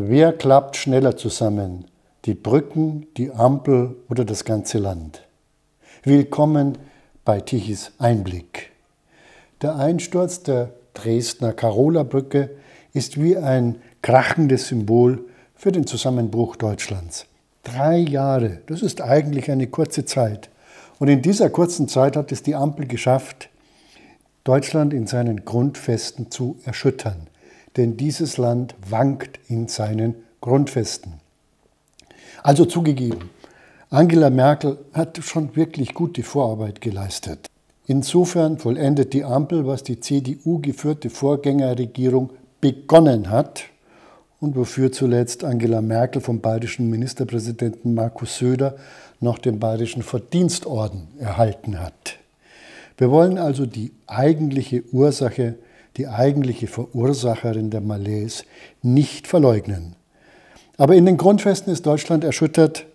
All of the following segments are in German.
Wer klappt schneller zusammen? Die Brücken, die Ampel oder das ganze Land? Willkommen bei Tichys Einblick. Der Einsturz der Dresdner Karola-Brücke ist wie ein krachendes Symbol für den Zusammenbruch Deutschlands. Drei Jahre, das ist eigentlich eine kurze Zeit. Und in dieser kurzen Zeit hat es die Ampel geschafft, Deutschland in seinen Grundfesten zu erschüttern denn dieses Land wankt in seinen Grundfesten. Also zugegeben, Angela Merkel hat schon wirklich gute Vorarbeit geleistet. Insofern vollendet die Ampel, was die CDU geführte Vorgängerregierung begonnen hat und wofür zuletzt Angela Merkel vom bayerischen Ministerpräsidenten Markus Söder noch den bayerischen Verdienstorden erhalten hat. Wir wollen also die eigentliche Ursache die eigentliche Verursacherin der Malaise, nicht verleugnen. Aber in den Grundfesten ist Deutschland erschüttert,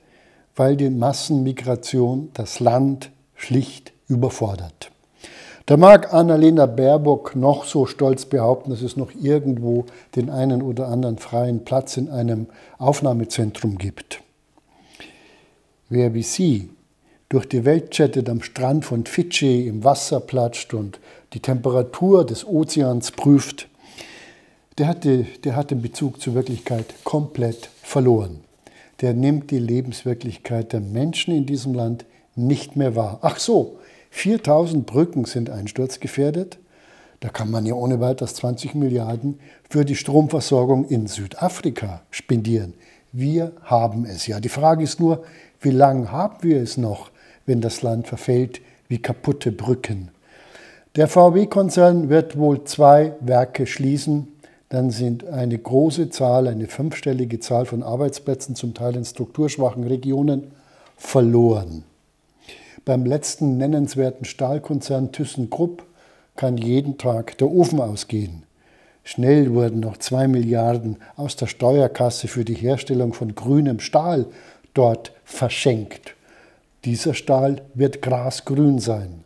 weil die Massenmigration das Land schlicht überfordert. Da mag Annalena Baerbock noch so stolz behaupten, dass es noch irgendwo den einen oder anderen freien Platz in einem Aufnahmezentrum gibt. Wer wie sie durch die Welt jettet, am Strand von Fidschi im Wasser platscht und die Temperatur des Ozeans prüft, der hat, die, der hat den Bezug zur Wirklichkeit komplett verloren. Der nimmt die Lebenswirklichkeit der Menschen in diesem Land nicht mehr wahr. Ach so, 4000 Brücken sind einsturzgefährdet. Da kann man ja ohne weiteres 20 Milliarden für die Stromversorgung in Südafrika spendieren. Wir haben es ja. Die Frage ist nur, wie lange haben wir es noch? wenn das Land verfällt, wie kaputte Brücken. Der VW-Konzern wird wohl zwei Werke schließen. Dann sind eine große Zahl, eine fünfstellige Zahl von Arbeitsplätzen, zum Teil in strukturschwachen Regionen, verloren. Beim letzten nennenswerten Stahlkonzern ThyssenKrupp kann jeden Tag der Ofen ausgehen. Schnell wurden noch zwei Milliarden aus der Steuerkasse für die Herstellung von grünem Stahl dort verschenkt. Dieser Stahl wird grasgrün sein,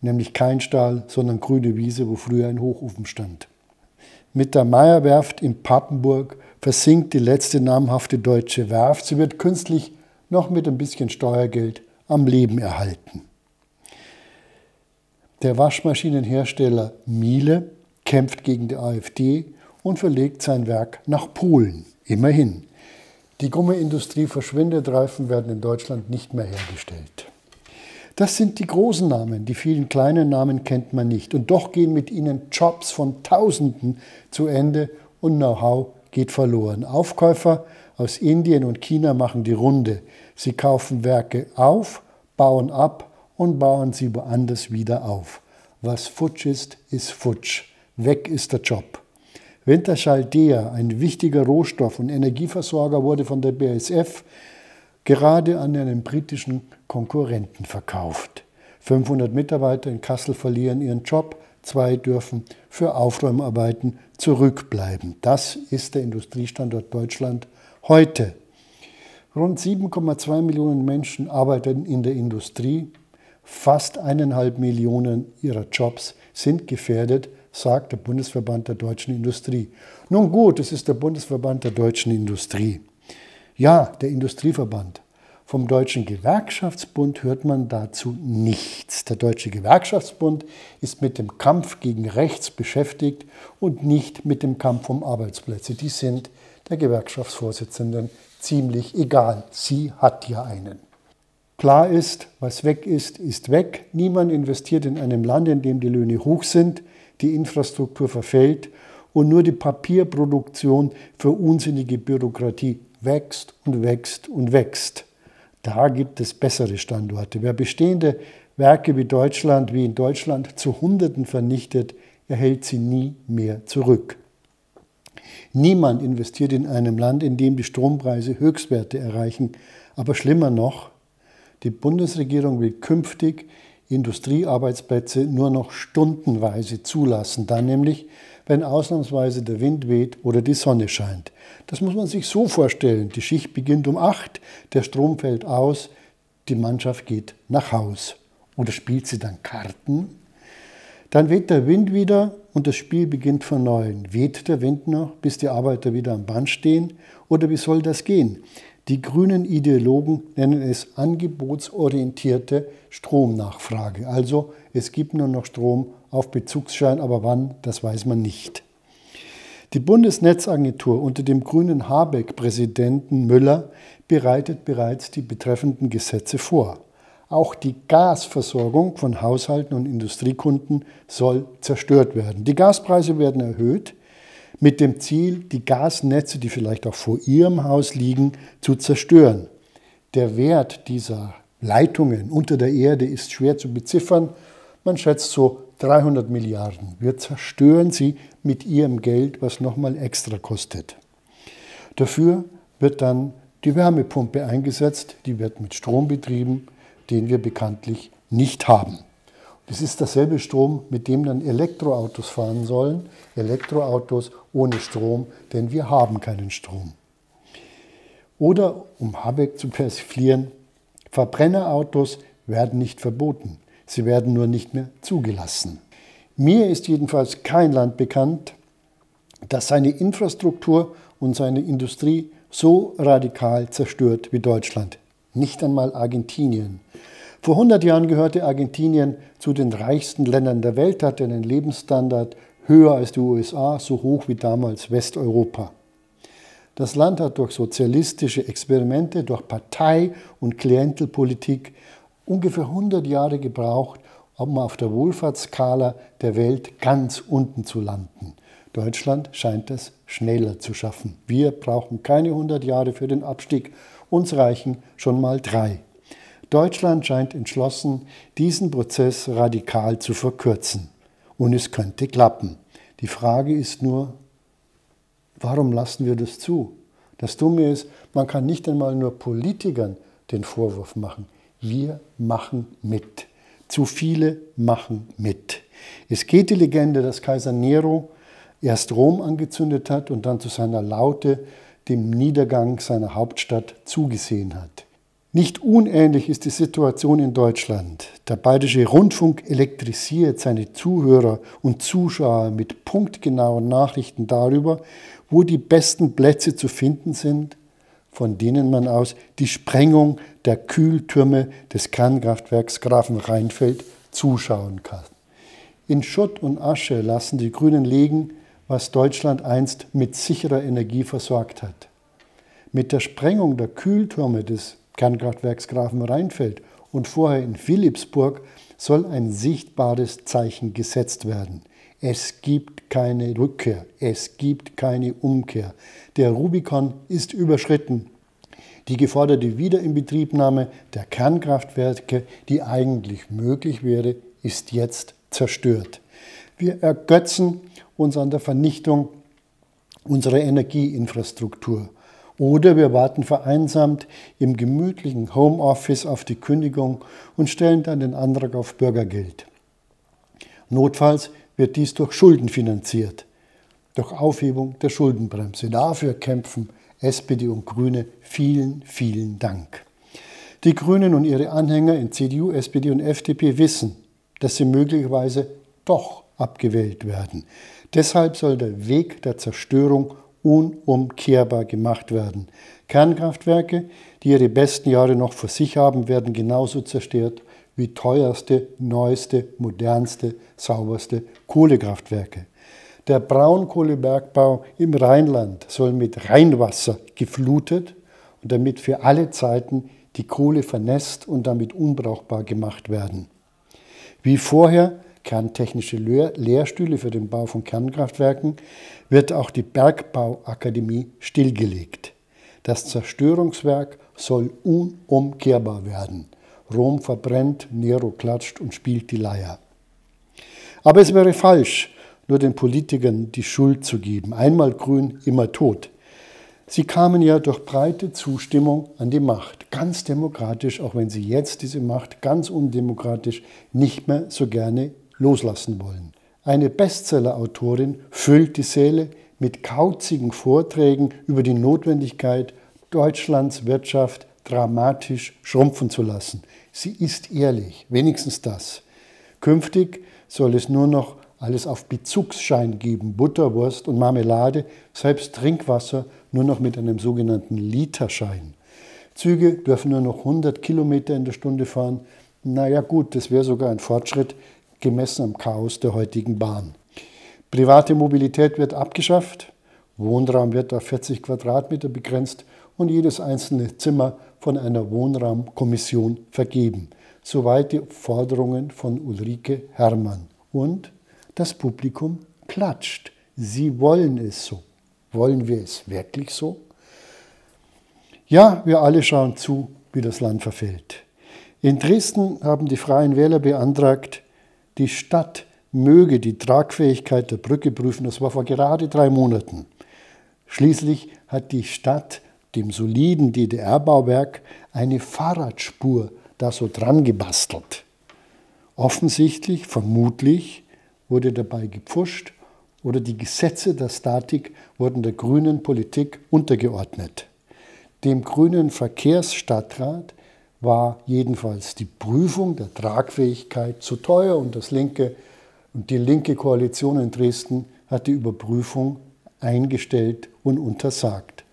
nämlich kein Stahl, sondern grüne Wiese, wo früher ein Hochofen stand. Mit der Meierwerft in Pappenburg versinkt die letzte namhafte deutsche Werft. Sie wird künstlich noch mit ein bisschen Steuergeld am Leben erhalten. Der Waschmaschinenhersteller Miele kämpft gegen die AfD und verlegt sein Werk nach Polen. Immerhin. Die Gummiindustrie verschwindet, Reifen werden in Deutschland nicht mehr hergestellt. Das sind die großen Namen, die vielen kleinen Namen kennt man nicht. Und doch gehen mit ihnen Jobs von Tausenden zu Ende und Know-how geht verloren. Aufkäufer aus Indien und China machen die Runde. Sie kaufen Werke auf, bauen ab und bauen sie woanders wieder auf. Was futsch ist, ist futsch. Weg ist der Job. Winterschaldea, ein wichtiger Rohstoff und Energieversorger, wurde von der BASF gerade an einen britischen Konkurrenten verkauft. 500 Mitarbeiter in Kassel verlieren ihren Job, zwei dürfen für Aufräumarbeiten zurückbleiben. Das ist der Industriestandort Deutschland heute. Rund 7,2 Millionen Menschen arbeiten in der Industrie. Fast eineinhalb Millionen ihrer Jobs sind gefährdet sagt der Bundesverband der deutschen Industrie. Nun gut, es ist der Bundesverband der deutschen Industrie. Ja, der Industrieverband. Vom Deutschen Gewerkschaftsbund hört man dazu nichts. Der Deutsche Gewerkschaftsbund ist mit dem Kampf gegen Rechts beschäftigt und nicht mit dem Kampf um Arbeitsplätze. Die sind der Gewerkschaftsvorsitzenden ziemlich egal. Sie hat ja einen. Klar ist, was weg ist, ist weg. Niemand investiert in einem Land, in dem die Löhne hoch sind, die Infrastruktur verfällt und nur die Papierproduktion für unsinnige Bürokratie wächst und wächst und wächst. Da gibt es bessere Standorte. Wer bestehende Werke wie Deutschland, wie in Deutschland zu Hunderten vernichtet, erhält sie nie mehr zurück. Niemand investiert in einem Land, in dem die Strompreise Höchstwerte erreichen. Aber schlimmer noch, die Bundesregierung will künftig Industriearbeitsplätze nur noch stundenweise zulassen, dann nämlich, wenn ausnahmsweise der Wind weht oder die Sonne scheint. Das muss man sich so vorstellen. Die Schicht beginnt um 8, der Strom fällt aus, die Mannschaft geht nach Haus. Oder spielt sie dann Karten? Dann weht der Wind wieder und das Spiel beginnt von neuem. Weht der Wind noch, bis die Arbeiter wieder am Band stehen? Oder wie soll das gehen? Die grünen Ideologen nennen es angebotsorientierte Stromnachfrage. Also es gibt nur noch Strom auf Bezugsschein, aber wann, das weiß man nicht. Die Bundesnetzagentur unter dem grünen Habeck-Präsidenten Müller bereitet bereits die betreffenden Gesetze vor. Auch die Gasversorgung von Haushalten und Industriekunden soll zerstört werden. Die Gaspreise werden erhöht, mit dem Ziel, die Gasnetze, die vielleicht auch vor ihrem Haus liegen, zu zerstören. Der Wert dieser Leitungen unter der Erde ist schwer zu beziffern. Man schätzt so 300 Milliarden. Wir zerstören sie mit ihrem Geld, was nochmal extra kostet. Dafür wird dann die Wärmepumpe eingesetzt, die wird mit Strom betrieben, den wir bekanntlich nicht haben. Das ist dasselbe Strom, mit dem dann Elektroautos fahren sollen. Elektroautos ohne Strom, denn wir haben keinen Strom. Oder, um Habeck zu persiflieren, Verbrennerautos werden nicht verboten. Sie werden nur nicht mehr zugelassen. Mir ist jedenfalls kein Land bekannt, das seine Infrastruktur und seine Industrie so radikal zerstört wie Deutschland. Nicht einmal Argentinien. Vor 100 Jahren gehörte Argentinien zu den reichsten Ländern der Welt, hatte einen Lebensstandard höher als die USA, so hoch wie damals Westeuropa. Das Land hat durch sozialistische Experimente, durch Partei- und Klientelpolitik ungefähr 100 Jahre gebraucht, um auf der Wohlfahrtsskala der Welt ganz unten zu landen. Deutschland scheint es schneller zu schaffen. Wir brauchen keine 100 Jahre für den Abstieg, uns reichen schon mal drei. Deutschland scheint entschlossen, diesen Prozess radikal zu verkürzen. Und es könnte klappen. Die Frage ist nur, warum lassen wir das zu? Das Dumme ist, man kann nicht einmal nur Politikern den Vorwurf machen. Wir machen mit. Zu viele machen mit. Es geht die Legende, dass Kaiser Nero erst Rom angezündet hat und dann zu seiner Laute dem Niedergang seiner Hauptstadt zugesehen hat. Nicht unähnlich ist die Situation in Deutschland. Der Bayerische Rundfunk elektrisiert seine Zuhörer und Zuschauer mit punktgenauen Nachrichten darüber, wo die besten Plätze zu finden sind, von denen man aus die Sprengung der Kühltürme des Kernkraftwerks Grafenrheinfeld zuschauen kann. In Schutt und Asche lassen die Grünen liegen, was Deutschland einst mit sicherer Energie versorgt hat. Mit der Sprengung der Kühltürme des Kernkraftwerks Grafenrheinfeld und vorher in Philipsburg soll ein sichtbares Zeichen gesetzt werden. Es gibt keine Rückkehr, es gibt keine Umkehr. Der Rubikon ist überschritten. Die geforderte Wiederinbetriebnahme der Kernkraftwerke, die eigentlich möglich wäre, ist jetzt zerstört. Wir ergötzen uns an der Vernichtung unserer Energieinfrastruktur oder wir warten vereinsamt im gemütlichen Homeoffice auf die Kündigung und stellen dann den Antrag auf Bürgergeld. Notfalls wird dies durch Schulden finanziert, durch Aufhebung der Schuldenbremse. Dafür kämpfen SPD und Grüne. Vielen, vielen Dank. Die Grünen und ihre Anhänger in CDU, SPD und FDP wissen, dass sie möglicherweise doch abgewählt werden. Deshalb soll der Weg der Zerstörung unumkehrbar gemacht werden. Kernkraftwerke, die ihre besten Jahre noch vor sich haben, werden genauso zerstört wie teuerste, neueste, modernste, sauberste Kohlekraftwerke. Der Braunkohlebergbau im Rheinland soll mit Rheinwasser geflutet und damit für alle Zeiten die Kohle vernässt und damit unbrauchbar gemacht werden. Wie vorher kerntechnische Lehrstühle für den Bau von Kernkraftwerken, wird auch die Bergbauakademie stillgelegt. Das Zerstörungswerk soll unumkehrbar werden. Rom verbrennt, Nero klatscht und spielt die Leier. Aber es wäre falsch, nur den Politikern die Schuld zu geben. Einmal grün, immer tot. Sie kamen ja durch breite Zustimmung an die Macht, ganz demokratisch, auch wenn sie jetzt diese Macht ganz undemokratisch nicht mehr so gerne loslassen wollen. Eine Bestseller-Autorin füllt die Säle mit kauzigen Vorträgen über die Notwendigkeit, Deutschlands Wirtschaft dramatisch schrumpfen zu lassen. Sie ist ehrlich, wenigstens das. Künftig soll es nur noch alles auf Bezugsschein geben, Butterwurst und Marmelade, selbst Trinkwasser nur noch mit einem sogenannten Literschein. Züge dürfen nur noch 100 Kilometer in der Stunde fahren. Na ja gut, das wäre sogar ein Fortschritt, gemessen am Chaos der heutigen Bahn. Private Mobilität wird abgeschafft, Wohnraum wird auf 40 Quadratmeter begrenzt und jedes einzelne Zimmer von einer Wohnraumkommission vergeben. Soweit die Forderungen von Ulrike Herrmann. Und das Publikum klatscht. Sie wollen es so. Wollen wir es wirklich so? Ja, wir alle schauen zu, wie das Land verfällt. In Dresden haben die Freien Wähler beantragt, die Stadt möge die Tragfähigkeit der Brücke prüfen. Das war vor gerade drei Monaten. Schließlich hat die Stadt dem soliden DDR-Bauwerk eine Fahrradspur da so dran gebastelt. Offensichtlich, vermutlich, wurde dabei gepfuscht oder die Gesetze der Statik wurden der grünen Politik untergeordnet. Dem grünen Verkehrsstadtrat war jedenfalls die Prüfung der Tragfähigkeit zu teuer und das linke und die linke Koalition in Dresden hat die Überprüfung eingestellt und untersagt.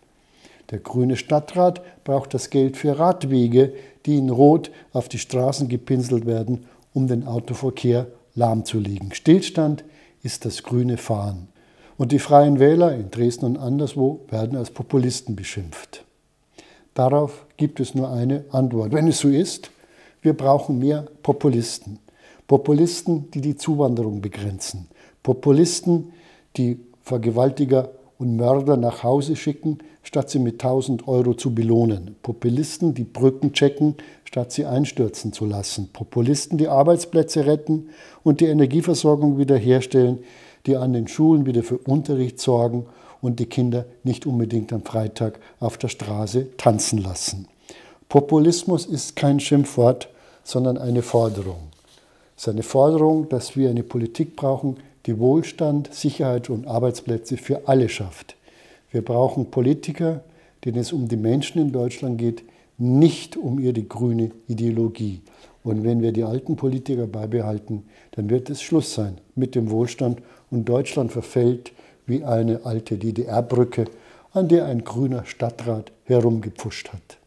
Der grüne Stadtrat braucht das Geld für Radwege, die in Rot auf die Straßen gepinselt werden, um den Autoverkehr lahmzulegen. Stillstand ist das grüne Fahren. Und die freien Wähler in Dresden und anderswo werden als Populisten beschimpft. Darauf gibt es nur eine Antwort. Wenn es so ist, wir brauchen mehr Populisten. Populisten, die die Zuwanderung begrenzen. Populisten, die Vergewaltiger und Mörder nach Hause schicken, statt sie mit 1000 Euro zu belohnen. Populisten, die Brücken checken, statt sie einstürzen zu lassen. Populisten, die Arbeitsplätze retten und die Energieversorgung wiederherstellen, die an den Schulen wieder für Unterricht sorgen und die Kinder nicht unbedingt am Freitag auf der Straße tanzen lassen. Populismus ist kein Schimpfwort, sondern eine Forderung. Es ist eine Forderung, dass wir eine Politik brauchen, die Wohlstand, Sicherheit und Arbeitsplätze für alle schafft. Wir brauchen Politiker, denen es um die Menschen in Deutschland geht, nicht um ihre grüne Ideologie. Und wenn wir die alten Politiker beibehalten, dann wird es Schluss sein mit dem Wohlstand und Deutschland verfällt wie eine alte DDR-Brücke, an der ein grüner Stadtrat herumgepfuscht hat.